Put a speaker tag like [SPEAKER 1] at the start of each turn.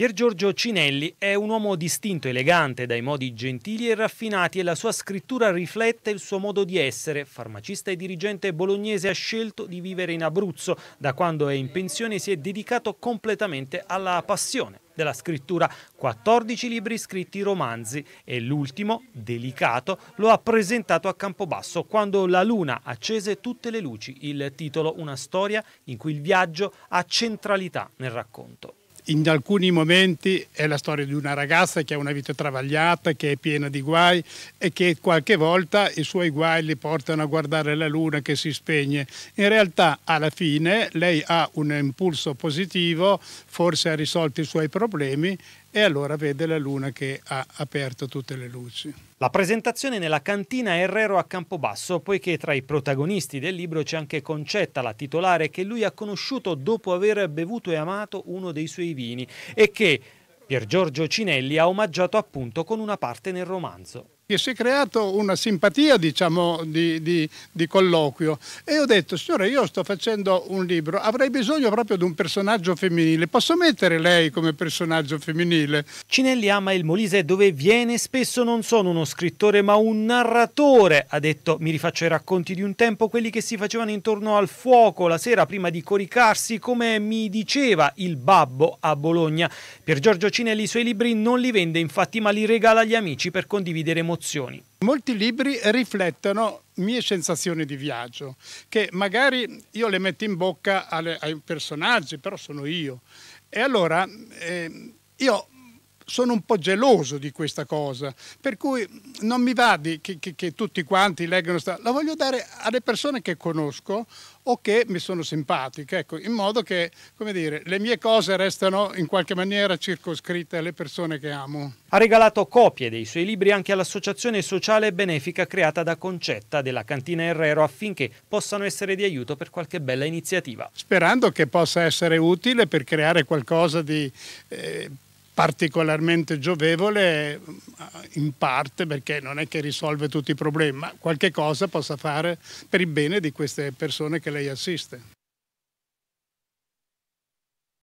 [SPEAKER 1] Pier Giorgio Cinelli è un uomo distinto, elegante, dai modi gentili e raffinati e la sua scrittura riflette il suo modo di essere. Farmacista e dirigente bolognese ha scelto di vivere in Abruzzo. Da quando è in pensione si è dedicato completamente alla passione della scrittura. 14 libri scritti romanzi e l'ultimo, Delicato, lo ha presentato a Campobasso quando la luna accese tutte le luci.
[SPEAKER 2] Il titolo Una storia in cui il viaggio ha centralità
[SPEAKER 1] nel racconto
[SPEAKER 2] in alcuni momenti è la storia di una ragazza che ha una vita travagliata, che è piena di guai e che qualche volta i suoi guai li portano a guardare la luna che si spegne. In realtà alla fine lei ha un impulso positivo, forse ha risolto i suoi problemi e allora vede la luna che ha aperto tutte le luci.
[SPEAKER 1] La presentazione nella cantina Herrero a Campobasso, poiché tra i protagonisti del libro c'è anche Concetta, la titolare, che lui ha conosciuto dopo aver bevuto e amato uno dei suoi vini e che Pier Giorgio Cinelli ha omaggiato appunto con una parte nel romanzo.
[SPEAKER 2] E si è creata una simpatia, diciamo, di, di, di, colloquio. E ho detto, signore, io sto facendo un libro, avrei bisogno proprio di un personaggio femminile. Posso mettere lei come personaggio femminile? Cinelli ama il Molise dove viene. Spesso non sono uno
[SPEAKER 1] scrittore, ma un narratore. Ha detto, mi rifaccio ai racconti di un tempo, quelli che si facevano intorno al fuoco la sera prima di coricarsi, come mi diceva il babbo a Bologna. Per Giorgio Cinelli i suoi libri non li vende, infatti, ma li regala agli amici per condividere emozioni
[SPEAKER 2] emozioni. Molti libri riflettono mie sensazioni di viaggio, che magari io le metto in bocca alle, ai personaggi, però sono io. E allora eh, io sono un po' geloso di questa cosa, per cui non mi va di, che, che, che tutti quanti leggano, questa, la voglio dare alle persone che conosco o che mi sono simpatiche, ecco, in modo che dire, le mie cose restano in qualche maniera circoscritte alle persone che amo.
[SPEAKER 1] Ha regalato copie dei suoi libri anche all'associazione sociale e benefica creata da Concetta della Cantina Herrero affinché possano essere di aiuto per qualche bella iniziativa.
[SPEAKER 2] Sperando che possa essere utile per creare qualcosa di... Eh, particolarmente giovevole in parte perché non è che risolve tutti i problemi, ma qualche cosa possa fare per il bene di queste persone che lei assiste.